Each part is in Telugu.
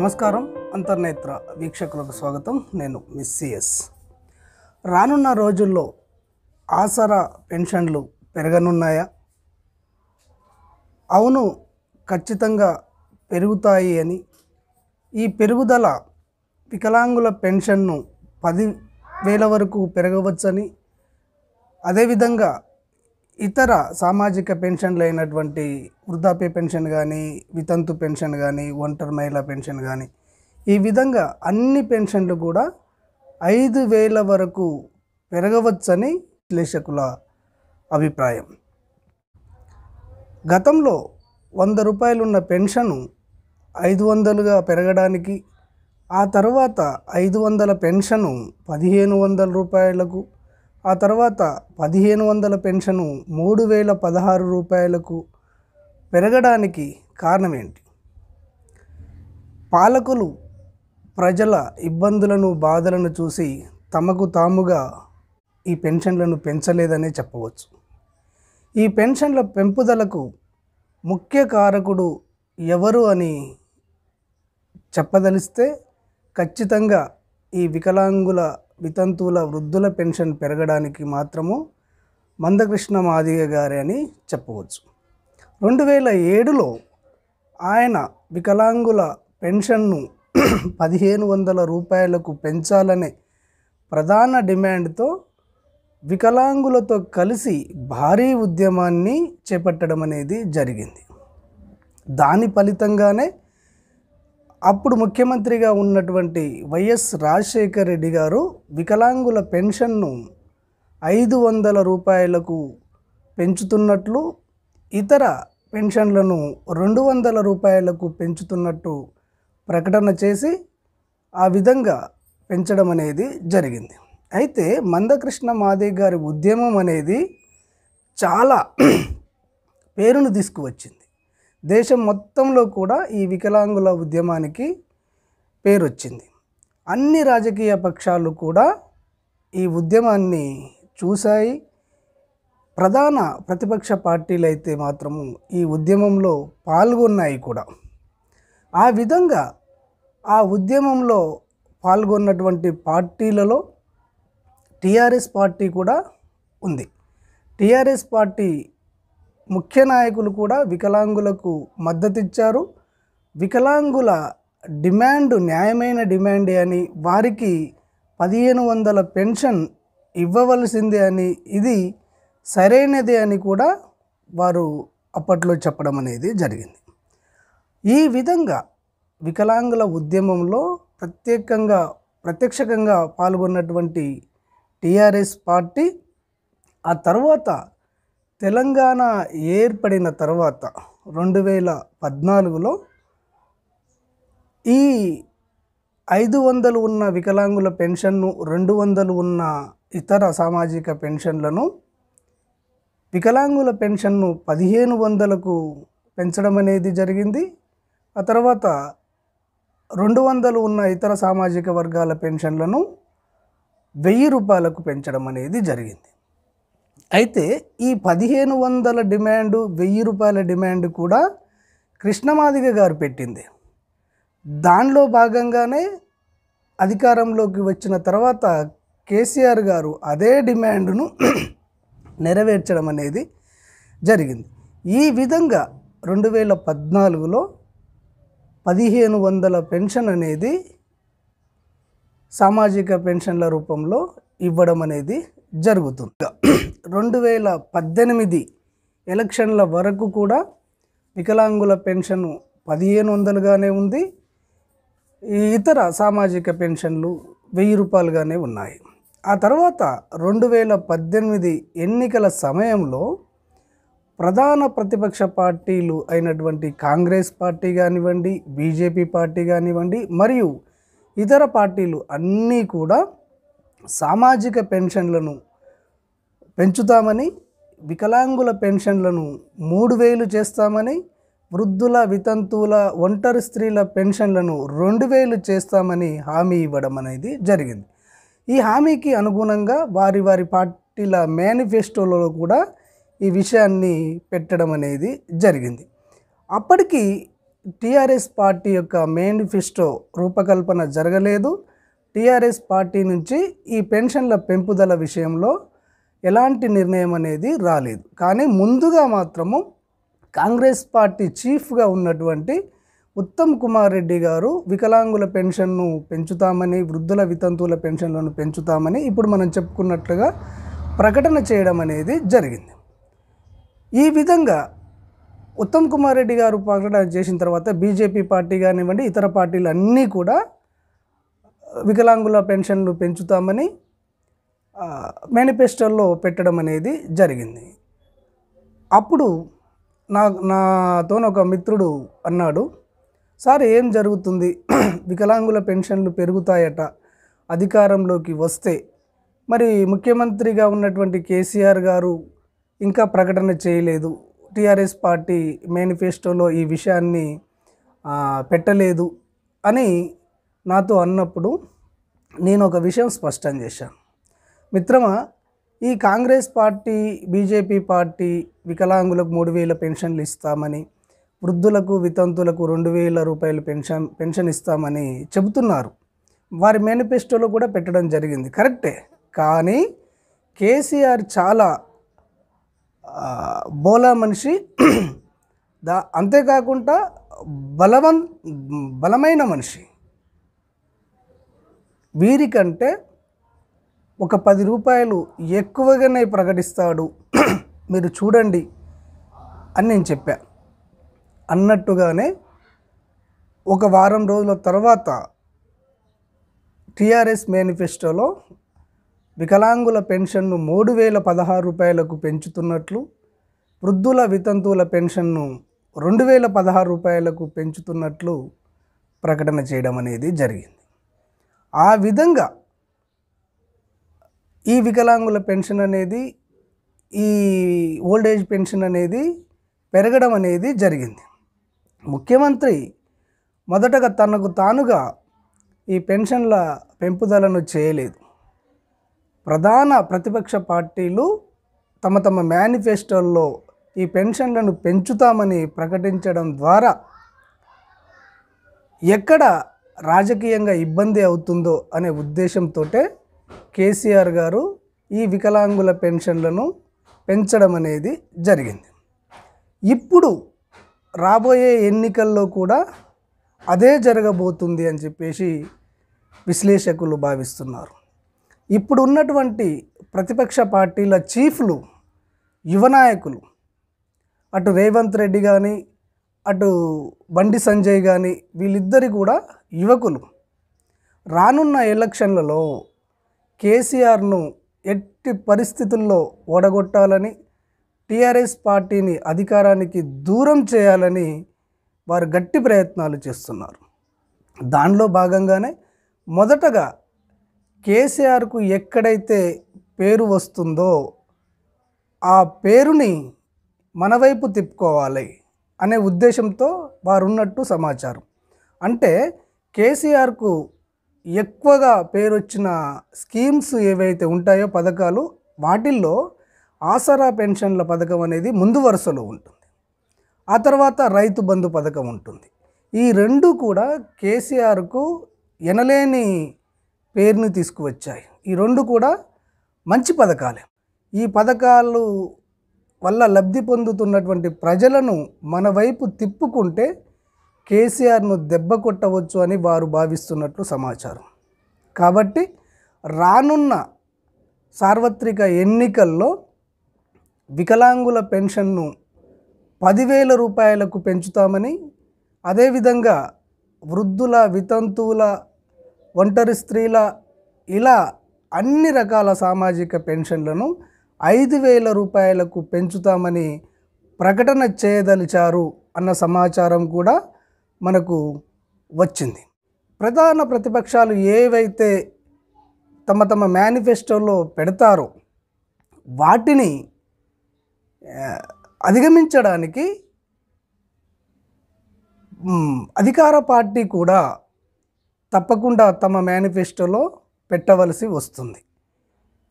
నమస్కారం అంతర్నేత్ర వీక్షకులకు స్వాగతం నేను మిస్ సిఎస్ రానున్న రోజుల్లో ఆసరా పెన్షన్లు పెరగనున్నాయా అవును ఖచ్చితంగా పెరుగుతాయి అని ఈ పెరుగుదల వికలాంగుల పెన్షన్ను పది వేల వరకు పెరగవచ్చని అదేవిధంగా ఇతర సామాజిక పెన్షన్లు అయినటువంటి వృద్ధాప్య పెన్షన్ కానీ వితంతు పెన్షన్ కానీ ఒంటరి మహిళా పెన్షన్ కానీ ఈ విధంగా అన్ని పెన్షన్లు కూడా ఐదు వేల వరకు పెరగవచ్చని విశ్లేషకుల అభిప్రాయం గతంలో వంద రూపాయలున్న పెన్షను ఐదు వందలుగా పెరగడానికి ఆ తర్వాత ఐదు వందల పెన్షను పదిహేను వందల రూపాయలకు ఆ తర్వాత పదిహేను వందల పెన్షను మూడు వేల పదహారు రూపాయలకు పెరగడానికి కారణం ఏంటి పాలకులు ప్రజల ఇబ్బందులను బాధలను చూసి తమకు తాముగా ఈ పెన్షన్లను పెంచలేదనే చెప్పవచ్చు ఈ పెన్షన్ల పెంపుదలకు ముఖ్య కారకుడు ఎవరు అని చెప్పదలిస్తే ఖచ్చితంగా ఈ వికలాంగుల వితంతువుల వృద్ధుల పెన్షన్ పెరగడానికి మాత్రము మందకృష్ణ మాదిగ గారే అని చెప్పవచ్చు రెండు వేల ఏడులో ఆయన వికలాంగుల పెన్షన్ను పదిహేను వందల రూపాయలకు పెంచాలనే ప్రధాన డిమాండ్తో వికలాంగులతో కలిసి భారీ ఉద్యమాన్ని చేపట్టడం అనేది జరిగింది దాని ఫలితంగానే అప్పుడు ముఖ్యమంత్రిగా ఉన్నటువంటి వైఎస్ రాజశేఖర్ రెడ్డి గారు వికలాంగుల పెన్షన్ను ఐదు వందల రూపాయలకు పెంచుతున్నట్లు ఇతర పెన్షన్లను రెండు వందల రూపాయలకు పెంచుతున్నట్టు ప్రకటన చేసి ఆ విధంగా పెంచడం అనేది జరిగింది అయితే మందకృష్ణ మాదే గారి ఉద్యమం అనేది చాలా పేరును తీసుకువచ్చింది దేశం మొత్తంలో కూడా ఈ వికలాంగుల ఉద్యమానికి పేరొచ్చింది అన్ని రాజకీయ పక్షాలు కూడా ఈ ఉద్యమాన్ని చూశాయి ప్రధాన ప్రతిపక్ష పార్టీలు అయితే మాత్రము ఈ ఉద్యమంలో పాల్గొన్నాయి కూడా ఆ విధంగా ఆ ఉద్యమంలో పాల్గొన్నటువంటి పార్టీలలో టీఆర్ఎస్ పార్టీ కూడా ఉంది టీఆర్ఎస్ పార్టీ ముఖ్య నాయకులు కూడా వికలాంగులకు మద్దతిచ్చారు వికలాంగుల డిమాండ్ న్యాయమైన డిమాండే అని వారికి పదిహేను వందల పెన్షన్ ఇవ్వవలసిందే అని ఇది సరైనదే అని కూడా వారు అప్పట్లో చెప్పడం అనేది జరిగింది ఈ విధంగా వికలాంగుల ఉద్యమంలో ప్రత్యేకంగా ప్రత్యక్షంగా పాల్గొన్నటువంటి టీఆర్ఎస్ పార్టీ ఆ తర్వాత తెలంగాణ ఏర్పడిన తర్వాత రెండు వేల పద్నాలుగులో ఈ ఐదు వందలు ఉన్న వికలాంగుల పెన్షన్ను రెండు వందలు ఉన్న ఇతర సామాజిక పెన్షన్లను వికలాంగుల పెన్షన్ను పదిహేను వందలకు పెంచడం అనేది జరిగింది ఆ తర్వాత రెండు వందలు ఉన్న ఇతర సామాజిక వర్గాల పెన్షన్లను వెయ్యి రూపాయలకు పెంచడం అనేది జరిగింది అయితే ఈ పదిహేను వందల డిమాండు వెయ్యి రూపాయల డిమాండ్ కూడా కృష్ణమాదిగ గారు పెట్టింది దానిలో భాగంగానే అధికారంలోకి వచ్చిన తర్వాత కేసీఆర్ గారు అదే డిమాండ్ను నెరవేర్చడం అనేది జరిగింది ఈ విధంగా రెండు వేల పద్నాలుగులో పదిహేను వందల పెన్షన్ అనేది సామాజిక పెన్షన్ల రూపంలో ఇవ్వడం అనేది జరుగుతుంది రెండు వేల పద్దెనిమిది ఎలక్షన్ల వరకు కూడా వికలాంగుల పెన్షన్ పదిహేను వందలుగానే ఉంది ఇతర సామాజిక పెన్షన్లు వెయ్యి రూపాయలుగానే ఉన్నాయి ఆ తర్వాత రెండు వేల పద్దెనిమిది ఎన్నికల సమయంలో ప్రధాన ప్రతిపక్ష పార్టీలు అయినటువంటి కాంగ్రెస్ పార్టీ కానివ్వండి బీజేపీ పార్టీ కానివ్వండి మరియు ఇతర పార్టీలు అన్నీ కూడా సామాజిక పెన్షన్లను పెంచుతామని వికలాంగుల పెన్షన్లను మూడు వేలు చేస్తామని వృద్ధుల వితంతువుల ఒంటరి స్త్రీల పెన్షన్లను రెండు వేలు చేస్తామని హామీ ఇవ్వడం అనేది జరిగింది ఈ హామీకి అనుగుణంగా వారి వారి పార్టీల మేనిఫెస్టోలలో కూడా ఈ విషయాన్ని పెట్టడం అనేది జరిగింది అప్పటికి టీఆర్ఎస్ పార్టీ యొక్క మేనిఫెస్టో రూపకల్పన జరగలేదు టీఆర్ఎస్ పార్టీ నుంచి ఈ పెన్షన్ల పెంపుదల విషయంలో ఎలాంటి నిర్ణయం అనేది రాలేదు కానీ ముందుగా మాత్రము కాంగ్రెస్ పార్టీ చీఫ్గా ఉన్నటువంటి ఉత్తమ్ కుమార్ రెడ్డి గారు వికలాంగుల పెన్షన్ను పెంచుతామని వృద్ధుల వితంతువుల పెన్షన్లను పెంచుతామని ఇప్పుడు మనం చెప్పుకున్నట్లుగా ప్రకటన చేయడం అనేది జరిగింది ఈ విధంగా ఉత్తమ్ కుమార్ రెడ్డి గారు ప్రకటన చేసిన తర్వాత బీజేపీ పార్టీ కానివ్వండి ఇతర పార్టీలు అన్నీ కూడా వికలాంగుల పెన్షన్లు పెంచుతామని మేనిఫెస్టోల్లో పెట్టడం అనేది జరిగింది అప్పుడు నా నాతోనొక మిత్రుడు అన్నాడు సార్ ఏం జరుగుతుంది వికలాంగుల పెన్షన్లు పెరుగుతాయట అధికారంలోకి వస్తే మరి ముఖ్యమంత్రిగా ఉన్నటువంటి కేసీఆర్ గారు ఇంకా ప్రకటన చేయలేదు టీఆర్ఎస్ పార్టీ మేనిఫెస్టోలో ఈ విషయాన్ని పెట్టలేదు అని నాతో అన్నప్పుడు నేను ఒక విషయం స్పష్టం చేశాను మిత్రమా ఈ కాంగ్రెస్ పార్టీ బీజేపీ పార్టీ వికలాంగులకు మూడు వేల పెన్షన్లు ఇస్తామని వృద్ధులకు వితంతులకు రెండు వేల రూపాయలు పెన్షన్ పెన్షన్ ఇస్తామని చెబుతున్నారు వారి మేనిఫెస్టోలో కూడా పెట్టడం జరిగింది కరెక్టే కానీ కేసీఆర్ చాలా బోలా మనిషి దా అంతేకాకుండా బలవన్ బలమైన మనిషి వీరికంటే ఒక పది రూపాయలు ఎక్కువగానే ప్రకటిస్తాడు మీరు చూడండి అని నేను చెప్పా అన్నట్టుగానే ఒక వారం రోజుల తర్వాత టీఆర్ఎస్ మేనిఫెస్టోలో వికలాంగుల పెన్షన్ను మూడు వేల పదహారు రూపాయలకు పెంచుతున్నట్లు వృద్ధుల వితంతువుల పెన్షన్ను రెండు వేల పదహారు రూపాయలకు పెంచుతున్నట్లు ప్రకటన చేయడం అనేది జరిగింది ఆ విధంగా ఈ వికలాంగుల పెన్షన్ అనేది ఈ ఓల్డ్ ఏజ్ పెన్షన్ అనేది పెరగడం అనేది జరిగింది ముఖ్యమంత్రి మొదటగా తనకు తానుగా ఈ పెన్షన్ల పెంపుదలను చేయలేదు ప్రధాన ప్రతిపక్ష పార్టీలు తమ తమ మేనిఫెస్టోల్లో ఈ పెన్షన్లను పెంచుతామని ప్రకటించడం ద్వారా ఎక్కడ రాజకీయంగా ఇబ్బంది అవుతుందో అనే ఉద్దేశంతో కేసీఆర్ గారు ఈ వికలాంగుల పెన్షన్లను పెంచడం అనేది జరిగింది ఇప్పుడు రాబోయే ఎన్నికల్లో కూడా అదే జరగబోతుంది అని చెప్పేసి విశ్లేషకులు భావిస్తున్నారు ఇప్పుడు ఉన్నటువంటి ప్రతిపక్ష పార్టీల చీఫ్లు యువనాయకులు అటు రేవంత్ రెడ్డి కానీ అటు బండి సంజయ్ కానీ వీళ్ళిద్దరి కూడా యువకులు రానున్న ఎలక్షన్లలో కేసీఆర్ను ఎట్టి పరిస్థితుల్లో ఓడగొట్టాలని టీఆర్ఎస్ పార్టీని అధికారానికి దూరం చేయాలని వారు గట్టి ప్రయత్నాలు చేస్తున్నారు దానిలో భాగంగానే మొదటగా కేసీఆర్కు ఎక్కడైతే పేరు వస్తుందో ఆ పేరుని మనవైపు తిప్పుకోవాలి అనే ఉద్దేశంతో వారున్నట్టు సమాచారం అంటే కేసీఆర్కు ఎక్కువగా పేరొచ్చిన స్కీమ్స్ ఏవైతే ఉంటాయో పథకాలు వాటిల్లో ఆసరా పెన్షన్ల పథకం అనేది ముందు వరుసలో ఉంటుంది ఆ తర్వాత రైతు బంధు పథకం ఉంటుంది ఈ రెండు కూడా కేసీఆర్కు ఎనలేని పేరుని తీసుకువచ్చాయి ఈ రెండు కూడా మంచి పథకాలే ఈ పథకాలు వల్ల లబ్ధి పొందుతున్నటువంటి ప్రజలను మన వైపు తిప్పుకుంటే కేసీఆర్ను దెబ్బ కొట్టవచ్చు అని వారు భావిస్తున్నట్లు సమాచారం కాబట్టి రానున్న సార్వత్రిక ఎన్నికల్లో వికలాంగుల పెన్షన్ను పదివేల రూపాయలకు పెంచుతామని అదేవిధంగా వృద్ధుల వితంతువుల ఒంటరి స్త్రీల ఇలా అన్ని రకాల సామాజిక పెన్షన్లను ఐదు వేల రూపాయలకు పెంచుతామని ప్రకటన చేయదలిచారు అన్న సమాచారం కూడా మనకు వచ్చింది ప్రధాన ప్రతిపక్షాలు ఏవైతే తమ తమ మేనిఫెస్టోలో పెడతారో వాటిని అధిగమించడానికి అధికార పార్టీ కూడా తప్పకుండా తమ మేనిఫెస్టోలో పెట్టవలసి వస్తుంది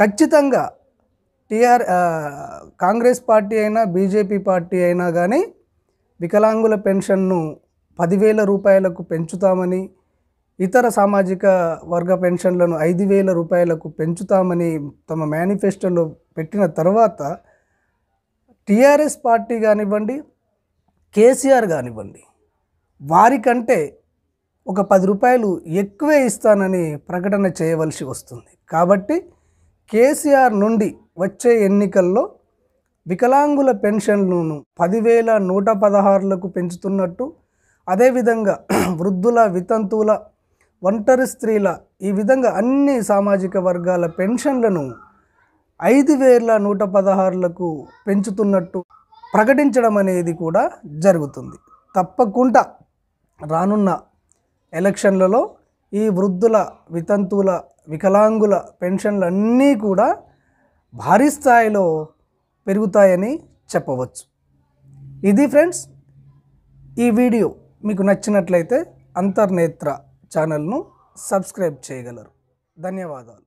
ఖచ్చితంగా టీఆర్ కాంగ్రెస్ పార్టీ అయినా బీజేపీ పార్టీ అయినా కానీ వికలాంగుల పెన్షన్ను పదివేల రూపాయలకు పెంచుతామని ఇతర సామాజిక వర్గ పెన్షన్లను ఐదు వేల రూపాయలకు పెంచుతామని తమ మేనిఫెస్టోలో పెట్టిన తర్వాత టీఆర్ఎస్ పార్టీ కానివ్వండి కేసీఆర్ కానివ్వండి వారికంటే ఒక పది రూపాయలు ఎక్కువే ఇస్తానని ప్రకటన చేయవలసి వస్తుంది కాబట్టి కేసీఆర్ నుండి వచ్చే ఎన్నికల్లో వికలాంగుల పెన్షన్లను పదివేల నూట పదహారులకు పెంచుతున్నట్టు అదేవిధంగా వృద్ధుల వితంతువుల ఒంటరి స్త్రీల ఈ విధంగా అన్ని సామాజిక వర్గాల పెన్షన్లను ఐదు వేల నూట పదహారులకు పెంచుతున్నట్టు ప్రకటించడం అనేది కూడా జరుగుతుంది తప్పకుండా రానున్న ఎలక్షన్లలో ఈ వృద్ధుల వితంతువుల వికలాంగుల పెన్షన్లన్నీ కూడా భారీ స్థాయిలో పెరుగుతాయని చెప్పవచ్చు ఇది ఫ్రెండ్స్ ఈ వీడియో మీకు నచ్చినట్లయితే అంతర్నేత్ర ఛానల్ను సబ్స్క్రైబ్ చేయగలరు ధన్యవాదాలు